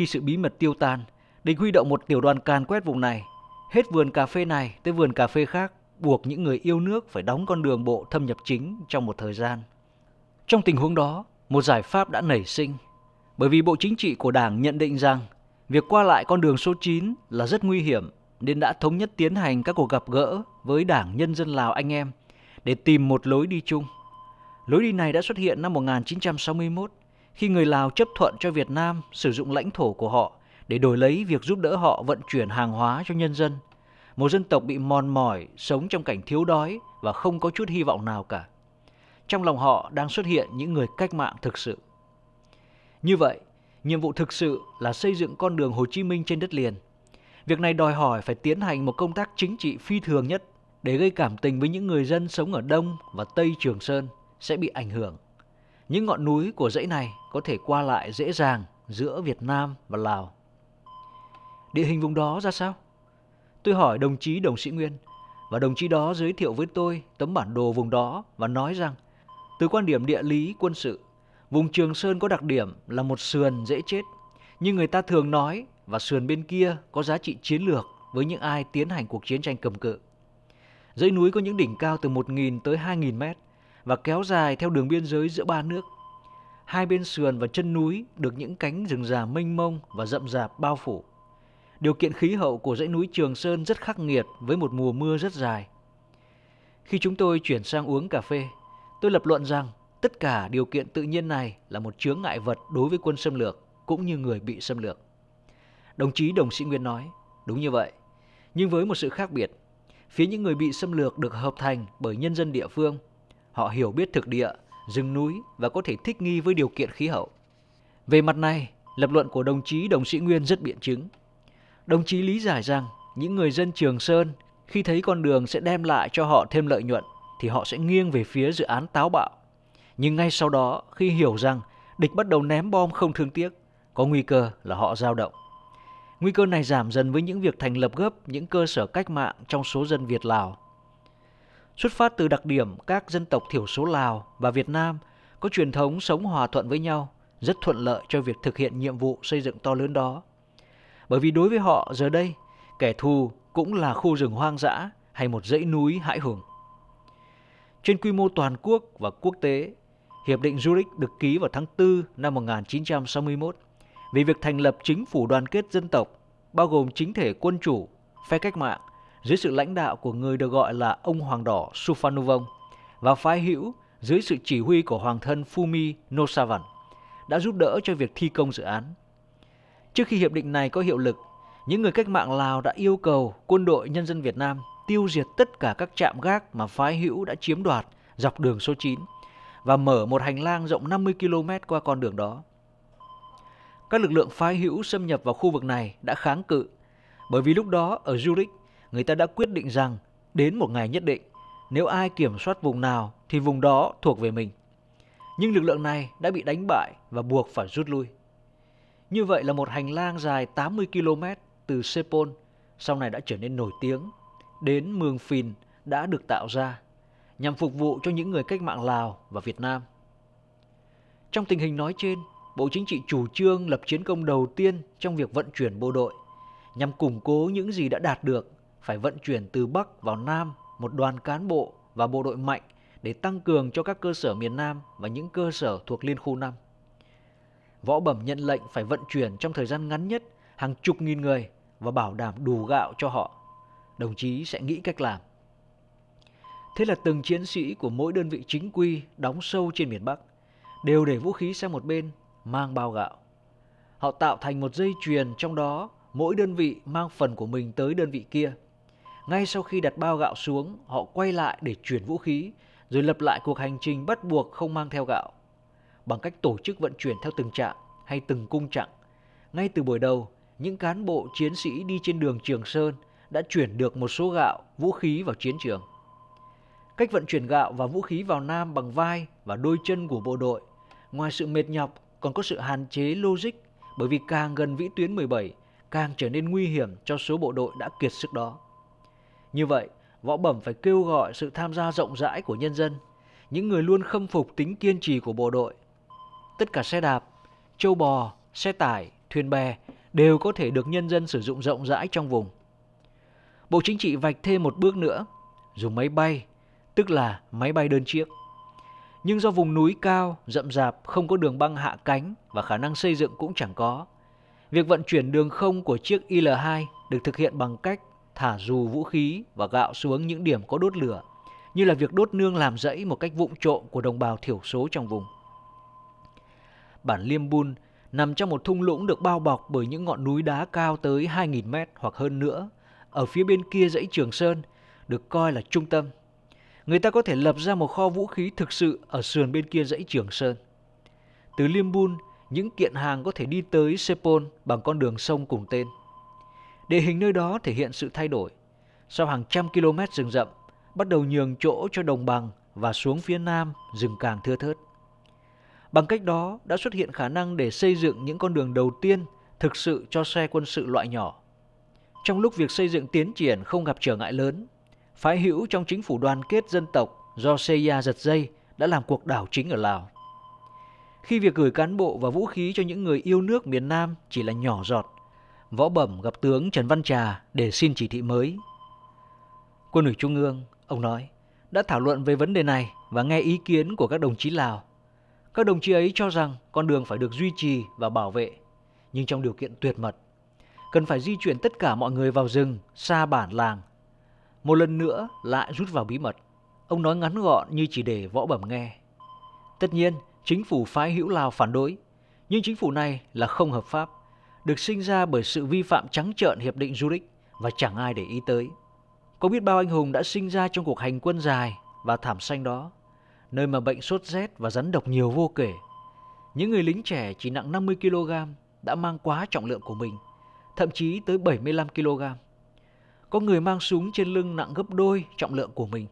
Khi sự bí mật tiêu tan, Đình huy động một tiểu đoàn càn quét vùng này, hết vườn cà phê này tới vườn cà phê khác, buộc những người yêu nước phải đóng con đường bộ thâm nhập chính trong một thời gian. Trong tình huống đó, một giải pháp đã nảy sinh, bởi vì Bộ Chính trị của Đảng nhận định rằng việc qua lại con đường số 9 là rất nguy hiểm nên đã thống nhất tiến hành các cuộc gặp gỡ với Đảng Nhân dân Lào anh em để tìm một lối đi chung. Lối đi này đã xuất hiện năm 1961 khi người Lào chấp thuận cho Việt Nam sử dụng lãnh thổ của họ để đổi lấy việc giúp đỡ họ vận chuyển hàng hóa cho nhân dân. Một dân tộc bị mòn mỏi, sống trong cảnh thiếu đói và không có chút hy vọng nào cả. Trong lòng họ đang xuất hiện những người cách mạng thực sự. Như vậy, nhiệm vụ thực sự là xây dựng con đường Hồ Chí Minh trên đất liền. Việc này đòi hỏi phải tiến hành một công tác chính trị phi thường nhất để gây cảm tình với những người dân sống ở Đông và Tây Trường Sơn sẽ bị ảnh hưởng những ngọn núi của dãy này có thể qua lại dễ dàng giữa Việt Nam và Lào. Địa hình vùng đó ra sao? Tôi hỏi đồng chí Đồng Sĩ Nguyên và đồng chí đó giới thiệu với tôi tấm bản đồ vùng đó và nói rằng từ quan điểm địa lý quân sự, vùng Trường Sơn có đặc điểm là một sườn dễ chết, như người ta thường nói và sườn bên kia có giá trị chiến lược với những ai tiến hành cuộc chiến tranh cầm cự. Dãy núi có những đỉnh cao từ 1.000 tới 2.000 mét, và kéo dài theo đường biên giới giữa ba nước. Hai bên sườn và chân núi được những cánh rừng già mênh mông và rậm rạp bao phủ. Điều kiện khí hậu của dãy núi Trường Sơn rất khắc nghiệt với một mùa mưa rất dài. Khi chúng tôi chuyển sang uống cà phê, tôi lập luận rằng tất cả điều kiện tự nhiên này là một chướng ngại vật đối với quân xâm lược cũng như người bị xâm lược. Đồng chí Đồng Sĩ Nguyên nói, đúng như vậy, nhưng với một sự khác biệt. Phía những người bị xâm lược được hợp thành bởi nhân dân địa phương – họ hiểu biết thực địa, rừng núi và có thể thích nghi với điều kiện khí hậu. Về mặt này, lập luận của đồng chí Đồng Sĩ Nguyên rất biện chứng. Đồng chí lý giải rằng những người dân Trường Sơn khi thấy con đường sẽ đem lại cho họ thêm lợi nhuận thì họ sẽ nghiêng về phía dự án táo bạo. Nhưng ngay sau đó khi hiểu rằng địch bắt đầu ném bom không thương tiếc, có nguy cơ là họ dao động. Nguy cơ này giảm dần với những việc thành lập gấp những cơ sở cách mạng trong số dân Việt Lào xuất phát từ đặc điểm các dân tộc thiểu số Lào và Việt Nam có truyền thống sống hòa thuận với nhau, rất thuận lợi cho việc thực hiện nhiệm vụ xây dựng to lớn đó. Bởi vì đối với họ giờ đây, kẻ thù cũng là khu rừng hoang dã hay một dãy núi hãi hùng. Trên quy mô toàn quốc và quốc tế, Hiệp định Zurich được ký vào tháng 4 năm 1961 vì việc thành lập chính phủ đoàn kết dân tộc, bao gồm chính thể quân chủ, phe cách mạng dưới sự lãnh đạo của người được gọi là ông Hoàng Đỏ Suphanuvong và phái hữu dưới sự chỉ huy của hoàng thân Fumi Nosavan đã giúp đỡ cho việc thi công dự án. Trước khi hiệp định này có hiệu lực, những người cách mạng Lào đã yêu cầu quân đội nhân dân Việt Nam tiêu diệt tất cả các trạm gác mà phái hữu đã chiếm đoạt dọc đường số 9 và mở một hành lang rộng 50 km qua con đường đó. Các lực lượng phái hữu xâm nhập vào khu vực này đã kháng cự, bởi vì lúc đó ở Zurich người ta đã quyết định rằng đến một ngày nhất định, nếu ai kiểm soát vùng nào thì vùng đó thuộc về mình. Nhưng lực lượng này đã bị đánh bại và buộc phải rút lui. Như vậy là một hành lang dài 80 km từ Sepol sau này đã trở nên nổi tiếng đến Mường Phìn đã được tạo ra nhằm phục vụ cho những người cách mạng Lào và Việt Nam. Trong tình hình nói trên, Bộ Chính trị chủ trương lập chiến công đầu tiên trong việc vận chuyển bộ đội nhằm củng cố những gì đã đạt được phải vận chuyển từ Bắc vào Nam một đoàn cán bộ và bộ đội mạnh để tăng cường cho các cơ sở miền Nam và những cơ sở thuộc Liên khu 5. Võ Bẩm nhận lệnh phải vận chuyển trong thời gian ngắn nhất hàng chục nghìn người và bảo đảm đủ gạo cho họ. Đồng chí sẽ nghĩ cách làm. Thế là từng chiến sĩ của mỗi đơn vị chính quy đóng sâu trên miền Bắc đều để vũ khí sang một bên, mang bao gạo. Họ tạo thành một dây chuyền trong đó mỗi đơn vị mang phần của mình tới đơn vị kia – ngay sau khi đặt bao gạo xuống, họ quay lại để chuyển vũ khí, rồi lập lại cuộc hành trình bắt buộc không mang theo gạo. Bằng cách tổ chức vận chuyển theo từng trạng hay từng cung chặng, ngay từ buổi đầu, những cán bộ chiến sĩ đi trên đường Trường Sơn đã chuyển được một số gạo, vũ khí vào chiến trường. Cách vận chuyển gạo và vũ khí vào Nam bằng vai và đôi chân của bộ đội, ngoài sự mệt nhọc còn có sự hạn chế logic bởi vì càng gần vĩ tuyến 17 càng trở nên nguy hiểm cho số bộ đội đã kiệt sức đó. Như vậy, võ bẩm phải kêu gọi sự tham gia rộng rãi của nhân dân, những người luôn khâm phục tính kiên trì của bộ đội. Tất cả xe đạp, châu bò, xe tải, thuyền bè đều có thể được nhân dân sử dụng rộng rãi trong vùng. Bộ Chính trị vạch thêm một bước nữa, dùng máy bay, tức là máy bay đơn chiếc. Nhưng do vùng núi cao, rậm rạp, không có đường băng hạ cánh và khả năng xây dựng cũng chẳng có. Việc vận chuyển đường không của chiếc IL-2 được thực hiện bằng cách thả dù vũ khí và gạo xuống những điểm có đốt lửa, như là việc đốt nương làm rẫy một cách vụng trộm của đồng bào thiểu số trong vùng. Bản Liêm Bun nằm trong một thung lũng được bao bọc bởi những ngọn núi đá cao tới 2.000 mét hoặc hơn nữa. Ở phía bên kia dãy Trường Sơn được coi là trung tâm. Người ta có thể lập ra một kho vũ khí thực sự ở sườn bên kia dãy Trường Sơn. Từ Liêm Bun, những kiện hàng có thể đi tới Sepol bằng con đường sông cùng tên. Địa hình nơi đó thể hiện sự thay đổi. Sau hàng trăm km rừng rậm, bắt đầu nhường chỗ cho đồng bằng và xuống phía nam rừng càng thưa thớt. Bằng cách đó đã xuất hiện khả năng để xây dựng những con đường đầu tiên thực sự cho xe quân sự loại nhỏ. Trong lúc việc xây dựng tiến triển không gặp trở ngại lớn, phái hữu trong chính phủ đoàn kết dân tộc do Seiya giật dây đã làm cuộc đảo chính ở Lào. Khi việc gửi cán bộ và vũ khí cho những người yêu nước miền Nam chỉ là nhỏ giọt, Võ Bẩm gặp tướng Trần Văn Trà để xin chỉ thị mới. Quân ủy Trung ương, ông nói, đã thảo luận về vấn đề này và nghe ý kiến của các đồng chí Lào. Các đồng chí ấy cho rằng con đường phải được duy trì và bảo vệ, nhưng trong điều kiện tuyệt mật. Cần phải di chuyển tất cả mọi người vào rừng, xa bản làng. Một lần nữa lại rút vào bí mật. Ông nói ngắn gọn như chỉ để võ bẩm nghe. Tất nhiên, chính phủ phái hữu Lào phản đối, nhưng chính phủ này là không hợp pháp được sinh ra bởi sự vi phạm trắng trợn hiệp định Zurich và chẳng ai để ý tới. Có biết bao anh hùng đã sinh ra trong cuộc hành quân dài và thảm xanh đó, nơi mà bệnh sốt rét và rắn độc nhiều vô kể. Những người lính trẻ chỉ nặng 50 kg đã mang quá trọng lượng của mình, thậm chí tới 75 kg. Có người mang súng trên lưng nặng gấp đôi trọng lượng của mình.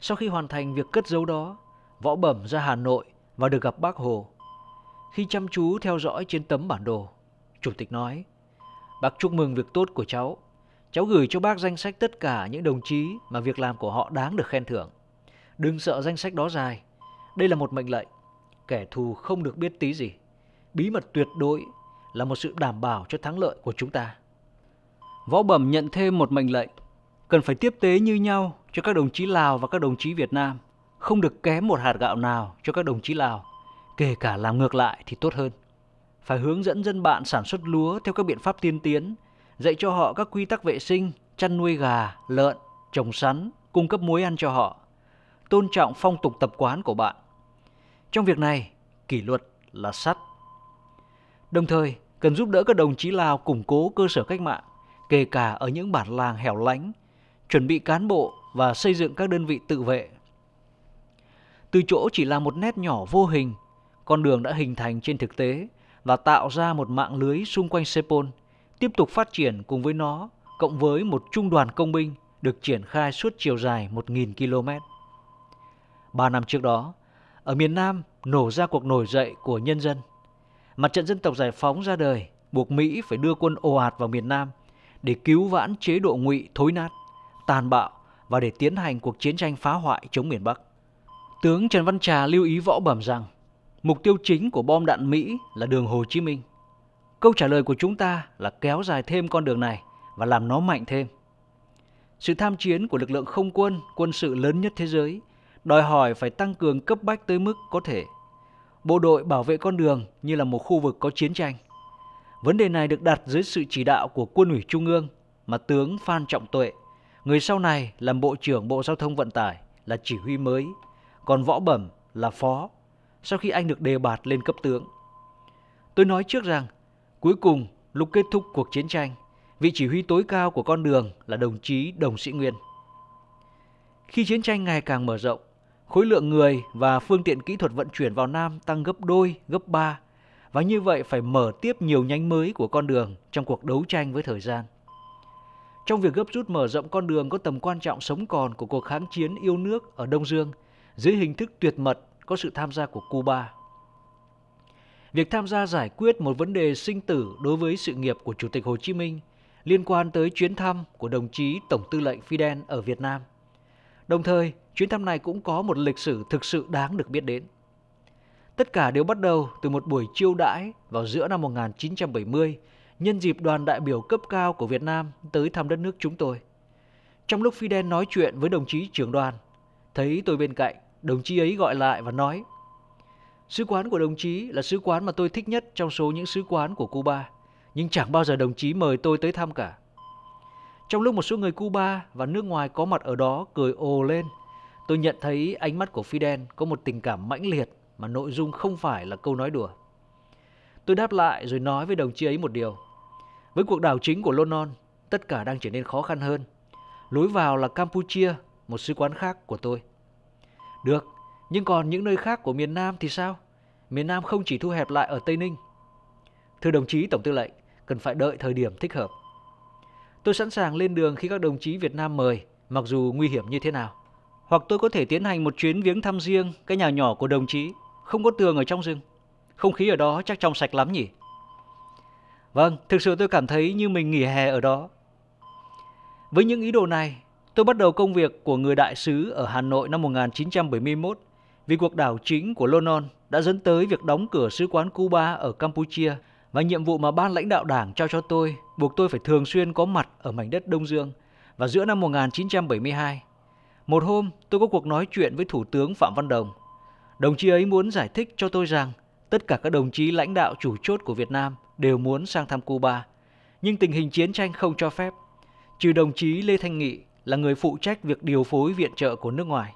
Sau khi hoàn thành việc cất dấu đó, Võ Bẩm ra Hà Nội và được gặp bác Hồ khi chăm chú theo dõi trên tấm bản đồ, chủ tịch nói: "Bác chúc mừng việc tốt của cháu. Cháu gửi cho bác danh sách tất cả những đồng chí mà việc làm của họ đáng được khen thưởng. Đừng sợ danh sách đó dài. Đây là một mệnh lệnh. Kẻ thù không được biết tí gì. Bí mật tuyệt đối là một sự đảm bảo cho thắng lợi của chúng ta." Võ Bẩm nhận thêm một mệnh lệnh cần phải tiếp tế như nhau cho các đồng chí Lào và các đồng chí Việt Nam, không được kém một hạt gạo nào cho các đồng chí Lào kể cả làm ngược lại thì tốt hơn. Phải hướng dẫn dân bạn sản xuất lúa theo các biện pháp tiên tiến, dạy cho họ các quy tắc vệ sinh, chăn nuôi gà, lợn, trồng sắn, cung cấp muối ăn cho họ. Tôn trọng phong tục tập quán của bạn. Trong việc này, kỷ luật là sắt. Đồng thời, cần giúp đỡ các đồng chí Lào củng cố cơ sở cách mạng, kể cả ở những bản làng hẻo lánh, chuẩn bị cán bộ và xây dựng các đơn vị tự vệ. Từ chỗ chỉ là một nét nhỏ vô hình con đường đã hình thành trên thực tế và tạo ra một mạng lưới xung quanh Sepol, tiếp tục phát triển cùng với nó, cộng với một trung đoàn công binh được triển khai suốt chiều dài 1.000 km. Ba năm trước đó, ở miền Nam nổ ra cuộc nổi dậy của nhân dân. Mặt trận dân tộc giải phóng ra đời, buộc Mỹ phải đưa quân ồ ạt vào miền Nam để cứu vãn chế độ ngụy thối nát, tàn bạo và để tiến hành cuộc chiến tranh phá hoại chống miền Bắc. Tướng Trần Văn Trà lưu ý võ bẩm rằng Mục tiêu chính của bom đạn Mỹ là đường Hồ Chí Minh. Câu trả lời của chúng ta là kéo dài thêm con đường này và làm nó mạnh thêm. Sự tham chiến của lực lượng không quân, quân sự lớn nhất thế giới đòi hỏi phải tăng cường cấp bách tới mức có thể. Bộ đội bảo vệ con đường như là một khu vực có chiến tranh. Vấn đề này được đặt dưới sự chỉ đạo của quân ủy trung ương mà tướng Phan Trọng Tuệ, người sau này làm Bộ trưởng Bộ Giao thông Vận tải là chỉ huy mới, còn Võ Bẩm là phó sau khi anh được đề bạt lên cấp tướng. Tôi nói trước rằng, cuối cùng lúc kết thúc cuộc chiến tranh, vị chỉ huy tối cao của con đường là đồng chí Đồng Sĩ Nguyên. Khi chiến tranh ngày càng mở rộng, khối lượng người và phương tiện kỹ thuật vận chuyển vào Nam tăng gấp đôi, gấp ba và như vậy phải mở tiếp nhiều nhánh mới của con đường trong cuộc đấu tranh với thời gian. Trong việc gấp rút mở rộng con đường có tầm quan trọng sống còn của cuộc kháng chiến yêu nước ở Đông Dương dưới hình thức tuyệt mật có sự tham gia của Cuba. Việc tham gia giải quyết một vấn đề sinh tử đối với sự nghiệp của Chủ tịch Hồ Chí Minh liên quan tới chuyến thăm của đồng chí Tổng tư lệnh Fidel ở Việt Nam. Đồng thời, chuyến thăm này cũng có một lịch sử thực sự đáng được biết đến. Tất cả đều bắt đầu từ một buổi chiêu đãi vào giữa năm 1970 nhân dịp đoàn đại biểu cấp cao của Việt Nam tới thăm đất nước chúng tôi. Trong lúc Fidel nói chuyện với đồng chí trưởng đoàn, thấy tôi bên cạnh, đồng chí ấy gọi lại và nói Sứ quán của đồng chí là sứ quán mà tôi thích nhất trong số những sứ quán của Cuba, nhưng chẳng bao giờ đồng chí mời tôi tới thăm cả. Trong lúc một số người Cuba và nước ngoài có mặt ở đó cười ồ lên, tôi nhận thấy ánh mắt của Fidel có một tình cảm mãnh liệt mà nội dung không phải là câu nói đùa. Tôi đáp lại rồi nói với đồng chí ấy một điều. Với cuộc đảo chính của London, tất cả đang trở nên khó khăn hơn. Lối vào là Campuchia, một sứ quán khác của tôi. Được, nhưng còn những nơi khác của miền Nam thì sao? Miền Nam không chỉ thu hẹp lại ở Tây Ninh. Thưa đồng chí Tổng tư lệnh, cần phải đợi thời điểm thích hợp. Tôi sẵn sàng lên đường khi các đồng chí Việt Nam mời, mặc dù nguy hiểm như thế nào. Hoặc tôi có thể tiến hành một chuyến viếng thăm riêng cái nhà nhỏ của đồng chí, không có tường ở trong rừng. Không khí ở đó chắc trong sạch lắm nhỉ? Vâng, thực sự tôi cảm thấy như mình nghỉ hè ở đó. Với những ý đồ này, Tôi bắt đầu công việc của người đại sứ ở Hà Nội năm 1971 vì cuộc đảo chính của Lonon đã dẫn tới việc đóng cửa sứ quán Cuba ở Campuchia và nhiệm vụ mà ban lãnh đạo đảng trao cho tôi buộc tôi phải thường xuyên có mặt ở mảnh đất Đông Dương và giữa năm 1972. Một hôm, tôi có cuộc nói chuyện với Thủ tướng Phạm Văn Đồng. Đồng chí ấy muốn giải thích cho tôi rằng tất cả các đồng chí lãnh đạo chủ chốt của Việt Nam đều muốn sang thăm Cuba, nhưng tình hình chiến tranh không cho phép. Trừ đồng chí Lê Thanh Nghị, là người phụ trách việc điều phối viện trợ của nước ngoài.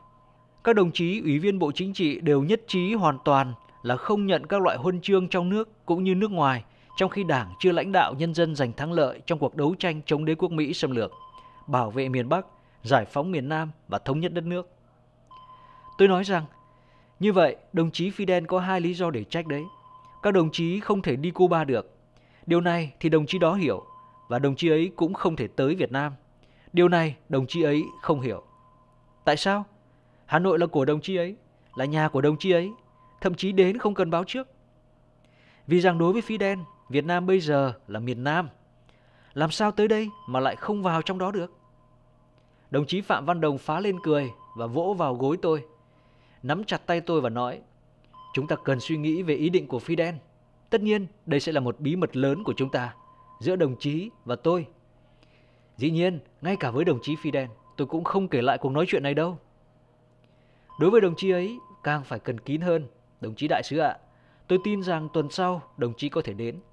Các đồng chí ủy viên Bộ Chính trị đều nhất trí hoàn toàn là không nhận các loại huân chương trong nước cũng như nước ngoài, trong khi Đảng chưa lãnh đạo nhân dân giành thắng lợi trong cuộc đấu tranh chống đế quốc Mỹ xâm lược, bảo vệ miền Bắc, giải phóng miền Nam và thống nhất đất nước. Tôi nói rằng, như vậy đồng chí Fidel có hai lý do để trách đấy. Các đồng chí không thể đi Cuba được. Điều này thì đồng chí đó hiểu và đồng chí ấy cũng không thể tới Việt Nam Điều này đồng chí ấy không hiểu. Tại sao? Hà Nội là của đồng chí ấy, là nhà của đồng chí ấy, thậm chí đến không cần báo trước. Vì rằng đối với Fidel, Việt Nam bây giờ là miền Nam. Làm sao tới đây mà lại không vào trong đó được? Đồng chí Phạm Văn Đồng phá lên cười và vỗ vào gối tôi, nắm chặt tay tôi và nói, chúng ta cần suy nghĩ về ý định của Fidel. Tất nhiên, đây sẽ là một bí mật lớn của chúng ta, giữa đồng chí và tôi Dĩ nhiên, ngay cả với đồng chí Fidel, tôi cũng không kể lại cuộc nói chuyện này đâu. Đối với đồng chí ấy, càng phải cần kín hơn, đồng chí đại sứ ạ. À, tôi tin rằng tuần sau đồng chí có thể đến